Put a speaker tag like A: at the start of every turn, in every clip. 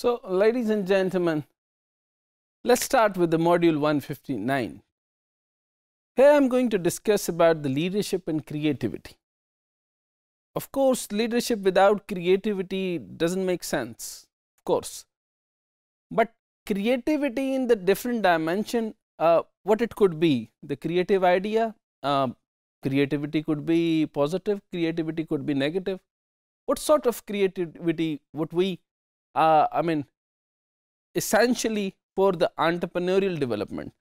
A: So, ladies and gentlemen, let us start with the module 159. Here I am going to discuss about the leadership and creativity. Of course, leadership without creativity does not make sense, of course. But creativity in the different dimension, uh, what it could be, the creative idea, uh, creativity could be positive, creativity could be negative. What sort of creativity would we uh, I mean, essentially for the entrepreneurial development.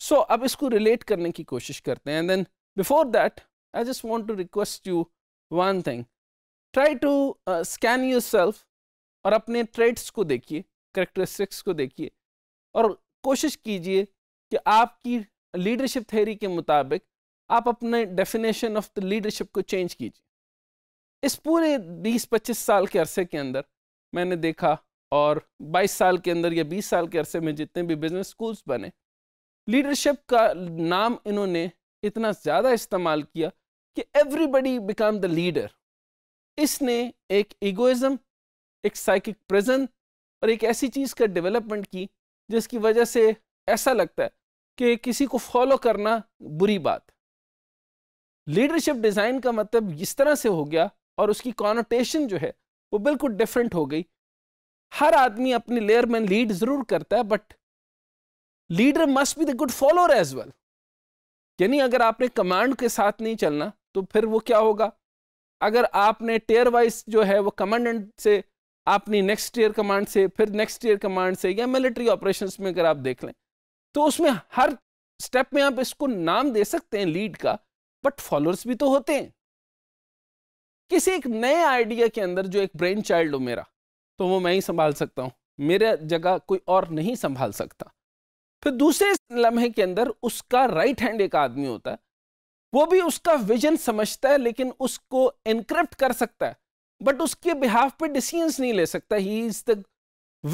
A: So ab isko relate karne ki koshish karte hain. and then before that I just want to request you one thing. Try to uh, scan yourself और अपने traits को देखिए characteristics को देखिए और कोशिश कीजिए कि आपकी leadership theory के मुताबिक आप अपने definition of the leadership को change कीजिए इस पूरे 20-25 साल के अरसे के अंदर मैंने देखा और 22 साल के अंदर या 20 साल के अरसे में जितने भी बिजनेस स्कूल्स बने लीडरशिप का नाम इन्होंने इतना ज़्यादा इस्तेमाल किया कि एवरीबडी बिकम द लीडर इसने एक ईगोइज़म एक साइकिक प्रेजेंस और एक ऐसी चीज़ का डेवलपमेंट की जिसकी वजह से ऐसा लगता है कि किसी को फॉलो करना बुरी बात लीडरशिप डिज़ाइन का मतलब इस तरह से हो गया और उसकी कॉनोटेशन जो है वो बिल्कुल डिफरेंट हो गई हर आदमी अपने लेयर में लीड जरूर करता है but leader must be the good follower as well यानी अगर आपने कमांड के साथ नहीं चलना तो फिर वो क्या होगा अगर आपने टेयर वाइज जो है वो कमांडेंट से आपने नेक्स्ट टेयर कमांड से फिर नेक्स्ट टेयर कमांड से या मिलिट्री ऑपरेशंस में अगर आप देख लें तो उसमें हर स्टेप में आप इसको नाम दे सकते हैं लीड का बट फॉलोअर्स भी तो होते हैं किसी एक नए आइडिया के अंदर जो एक ब्रेन चाइल्ड हो मेरा तो वो मैं ही संभाल सकता हूँ मेरा जगह कोई और नहीं संभाल सकता फिर दूसरे लम्हे के अंदर उसका राइट हैंड एक आदमी होता है वो भी उसका विजन समझता है लेकिन उसको इनक्रिप्ट कर सकता है बट उसके बिहाफ पे डिसीजंस नहीं ले सकता he is the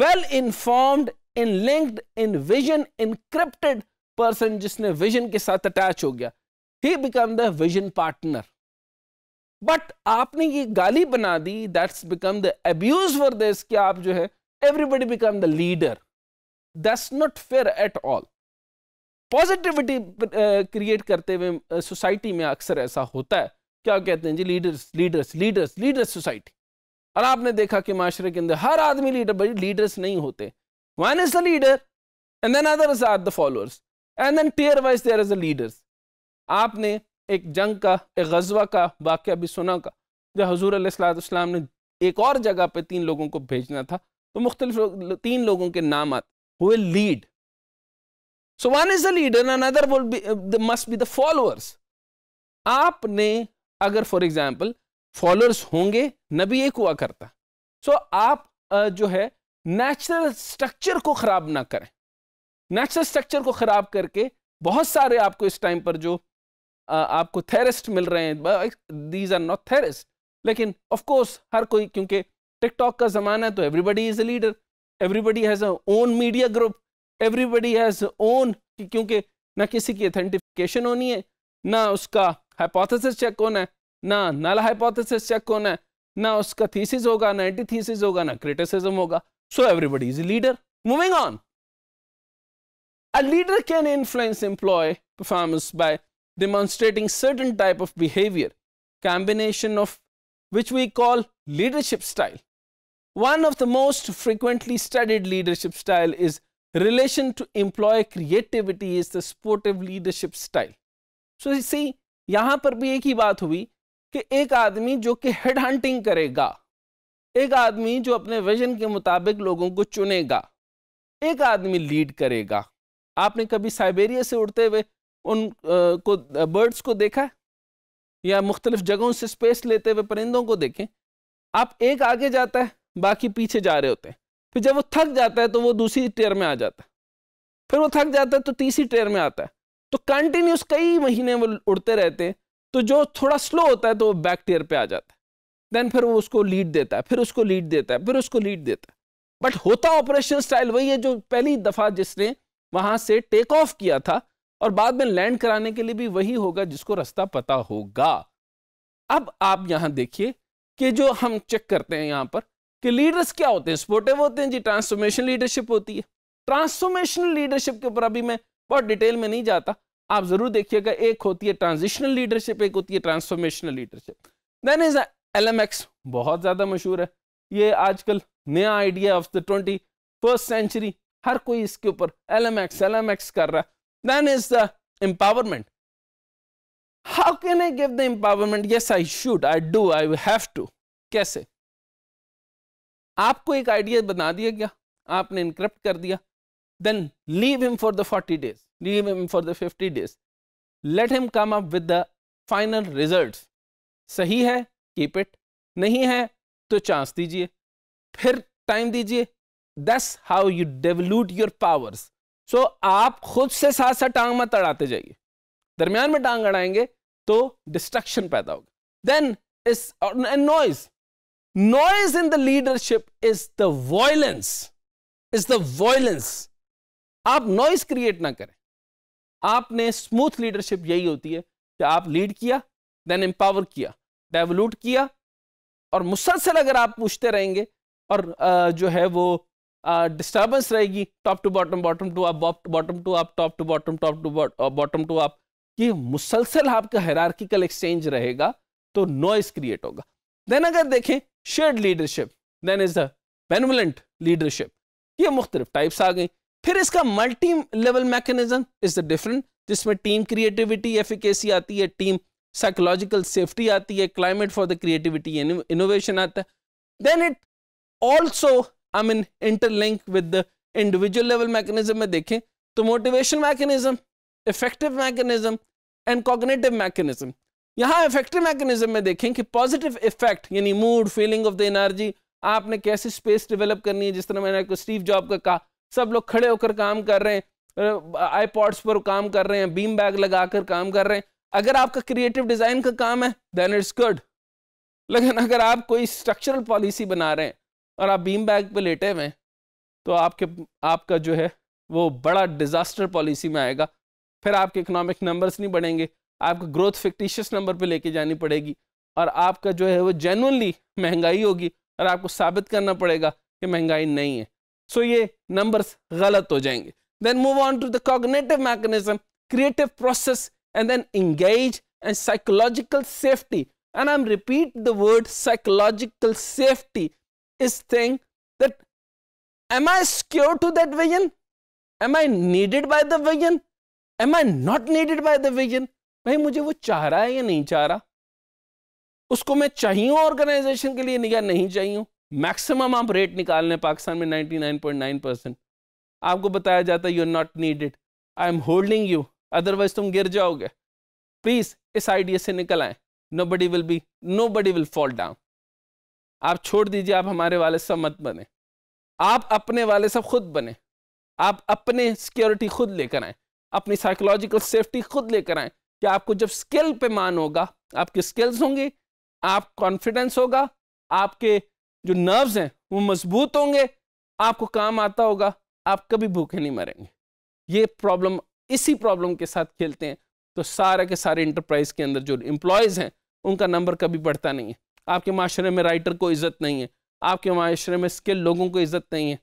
A: well informed in linked in vision encrypted person जिसने विजन के साथ अटैच हो गया he become the vision partner but आपने ये गाली बना दी that's become the abuse for this कि आप जो है everybody become the leader that's not fair at all positivity create करते हुए सोसाइटी uh, में अक्सर ऐसा होता है क्या कहते हैं जी leaders leaders leaders leaders society और आपने देखा कि माशरे के अंदर हर आदमी लीडर भाई लीडर्स नहीं होते one is the leader and then others are the followers and then tier wise there is the leaders आपने एक जंग का एक गजवा का वाक्य भी सुना का जब हजूर अलैहिस्सलाम ने एक और जगह पर तीन लोगों को भेजना था तो मुख्तलिफ लो, तीन लोगों के नाम आते हुए lead so one is the leader another will be must be the followers आपने अगर फॉर एग्जाम्पल फॉलोअर्स होंगे नबी एक हुआ करता सो so, आप जो है नेचुरल स्ट्रक्चर को ख़राब ना करें नेचुरल स्ट्रक्चर को ख़राब करके बहुत सारे आपको इस टाइम पर जो आपको थेरिस्ट मिल रहे हैं दीज आर नॉट थेरिस्ट लेकिन ऑफ कोर्स हर कोई क्योंकि टिकटॉक का ज़माना है तो everybody is a leader everybody has a own media group everybody has own क्योंकि ना किसी की अथेंटिफिकेशन होनी है ना उसका हाइपोथेसिस चेक होना है ना नल हाइपोथेसिस चेक होना है ना उसका थीसिस होगा ना एंटी थीसिस होगा ना क्रिटिसिज्म होगा so everybody is leader moving on a leader can influence employee performance by demonstrating certain type of behavior, combination of which we call leadership style. One of the most frequently studied leadership style is relation to employee creativity is the sportive leadership style. So you see yahan par bhi ek hi baat hui ki ek aadmi jo ki head hunting karega ek aadmi jo apne vision ke mutabik logon ko chunega ek aadmi lead karega aapne kabhi siberia se udte hue उन को birds को देखा या मुख्तलिफ जगहों से space लेते हुए परिंदों को देखें आप एक आगे जाता है बाकी पीछे जा रहे होते हैं फिर जब वो थक जाता है तो वो दूसरी टेयर में आ जाता है फिर वो थक जाता है तो तीसरी टेयर में आता है तो कंटिन्यूस कई महीने वो उड़ते रहते हैं तो जो थोड़ा स्लो होता है तो वो बैक टेयर पर आ जाता है देन फिर वो उसको लीड देता है फिर उसको लीड देता है फिर उसको लीड देता है बट होता ऑपरेशन स्टाइल वही है जो पहली दफ़ा जिसने वहाँ से टेक ऑफ किया था और बाद में लैंड कराने के लिए भी वही होगा जिसको रास्ता पता होगा अब आप यहां देखिए कि जो हम चेक करते हैं यहां पर कि लीडर्स क्या होते हैं सपोर्टिव होते हैं जी ट्रांसफॉर्मेशन लीडरशिप होती है ट्रांसफॉर्मेशनल लीडरशिप के ऊपर अभी मैं बहुत डिटेल में नहीं जाता आप जरूर देखिएगा एक होती है ट्रांजिशनल लीडरशिप एक होती है transformational leadership then is L बहुत ज़्यादा मशहूर है ये आजकल नया idea of the twenty first century हर कोई इसके ऊपर L M X L M X कर रहा है Then is the empowerment. How can I give the empowerment? Yes, I should, I do, I have to. कैसे आपको एक आइडिया बना दिया गया आपने इनक्रप्ट कर दिया then leave him for the forty days leave him for the fifty days let him come up with the final result सही है कीप इट नहीं है तो चांस दीजिए फिर टाइम दीजिए दस how you devolute your powers so आप खुद से साथ साथ टांग मत अड़ाते जाइए दरमियान में टांग अड़ाएंगे तो डिस्ट्रक्शन पैदा होगा then is and noise noise in the leadership is the violence is the violence आप नॉइज क्रिएट ना करें आपने स्मूथ लीडरशिप यही होती है कि आप लीड किया देन एम्पावर किया डेवलूट किया और मुसलसल अगर आप पूछते रहेंगे और जो है वो डिस्टर्बेंस uh, रहेगी top to bottom bottom to up bottom to up top to bottom top to bottom to up ये मुसलसल आपका हेरार्किकल एक्सचेंज रहेगा तो नॉइस क्रिएट होगा देन अगर देखें shared leadership then is the leadership ये मुख्तलिफ टाइप्स आ गई फिर इसका multi level mechanism is the different जिसमें टीम क्रिएटिविटी एफिकेसी आती है टीम साइकोलॉजिकल सेफ्टी आती है climate for the creativity innovation आता है then it also I mean interlink with the individual level mechanism में देखें तो motivation mechanism effective mechanism and cognitive mechanism यहाँ इफेक्टिव मैकेनिज्म में देखें कि पॉजिटिव इफेक्ट यानी mood feeling of the energy आपने कैसे स्पेस डेवलप करनी है जिस तरह मैंने आपको स्टीव जॉब का कहा सब लोग खड़े होकर काम कर रहे हैं पॉड्स पर काम कर रहे हैं बीम बैग लगाकर काम कर रहे हैं अगर आपका क्रिएटिव डिजाइन का काम है देन इट्स गुड लेकिन अगर आप कोई स्ट्रक्चरल पॉलिसी बना रहे हैं और आप बीम बैग पे लेटे हुए हैं तो आपके आपका जो है वो बड़ा डिज़ास्टर पॉलिसी में आएगा फिर आपके इकोनॉमिक नंबर्स नहीं बढ़ेंगे आपको ग्रोथ फिक्टिशियस नंबर पे लेके जानी पड़ेगी और आपका जो है वो जेनुअनली महंगाई होगी और आपको साबित करना पड़ेगा कि महंगाई नहीं है सो so ये नंबर्स गलत हो जाएंगे then move on to the cognitive mechanism creative process and then engage and psychological safety and I am repeat the word psychological safety is thing that am I secure to that vision? Am I needed by the vision? Am I not needed by the vision? भाई मुझे वो चाह रहा है या नहीं चाह रहा उसको मैं चाहिए ऑर्गेनाइजेशन के लिए या नहीं चाहिए मैक्सिमम आप रेट निकाल लें पाकिस्तान में 99.9 परसेंट आपको बताया जाता है you are not needed I am holding you otherwise तुम गिर जाओगे प्लीज इस आइडिया से निकल आए nobody will be nobody will fall down आप छोड़ दीजिए आप हमारे वाले सब मत बने आप अपने वाले सब खुद बने आप अपने सिक्योरिटी खुद लेकर आए अपनी साइकोलॉजिकल सेफ्टी खुद लेकर आए कि आपको जब स्किल पे मान होगा आपके स्किल्स होंगे आप कॉन्फिडेंस होगा आपके जो नर्व्स हैं वो मजबूत होंगे आपको काम आता होगा आप कभी भूखे नहीं मरेंगे ये प्रॉब्लम इसी प्रॉब्लम के साथ खेलते हैं तो सारे के सारे इंटरप्राइज के अंदर जो एम्प्लॉयज़ हैं उनका नंबर कभी बढ़ता नहीं है आपके माशरे में राइटर को इज़्ज़त नहीं है आपके माशरे में स्किल लोगों को इज़्ज़त नहीं है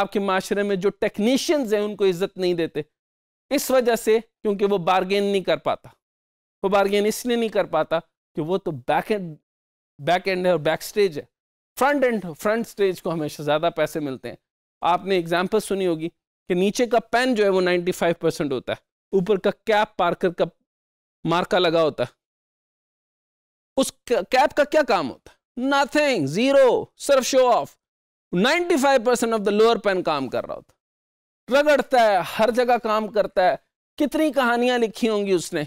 A: आपके माशरे में जो टेक्नीशियंस हैं उनको इज़्ज़त नहीं देते इस वजह से क्योंकि वो बारगेन नहीं कर पाता वो बारगेन इसलिए नहीं कर पाता कि वो तो बैक एंड बैक एंड है और बैक स्टेज है फ्रंट एंड फ्रंट स्टेज को हमेशा ज़्यादा पैसे मिलते हैं आपने एग्जाम्पल सुनी होगी कि नीचे का पेन जो है वो फाइव परसेंट होता है ऊपर का कैप पार्कर का मार्का लगा होता है उस कैप का क्या काम होता है नथिंग जीरो सिर्फ show off 95 percent of the lower pen काम कर रहा होता रगड़ता है हर जगह काम करता है कितनी कहानियां लिखी होंगी उसने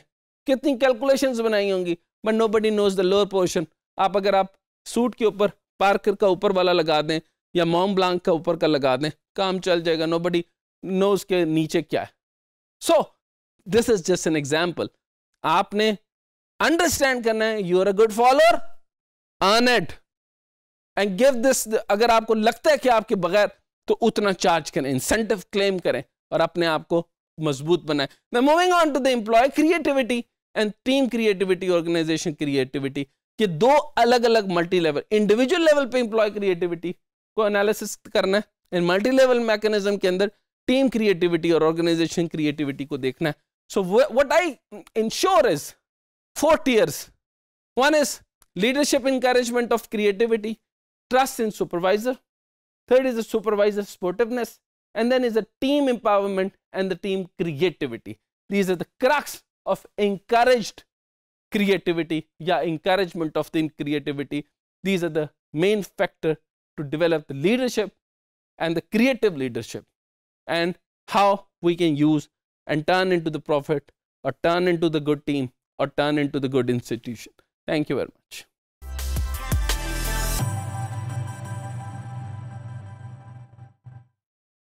A: कितनी कैलकुलेशन बनाई होंगी but nobody knows the lower portion आप अगर आप सूट के ऊपर पार्कर का ऊपर वाला लगा दें या मोम ब्लांक का ऊपर का लगा दें काम चल जाएगा नो बडी नोज के नीचे क्या है so this is just an example आपने अंडरस्टैंड करना है you are a good follower earn it and give this अगर आपको लगता है कि आपके बगैर तो उतना चार्ज करें इंसेंटिव क्लेम करें और अपने आप को मजबूत बनाए moving on to the employee creativity and team creativity organization creativity कि दो अलग अलग मल्टी लेवल इंडिविजुअल लेवल पे इंप्लॉय क्रिएटिविटी को एनालिसिस करना है इन मल्टी लेवल मैकेनिज्म के अंदर टीम क्रिएटिविटी और ऑर्गेनाइजेशन क्रिएटिविटी को देखना है so what I ensure is four tiers. One is leadership encouragement of creativity, trust in supervisor. Third is the supervisor sportiveness. And then is the team empowerment and the team creativity. These are the crux of encouraged creativity, yeah, encouragement of the creativity. These are the main factor to develop the leadership and the creative leadership and how we can use and turn into the profit or turn into the good team or turn into the good institution. Thank you very much.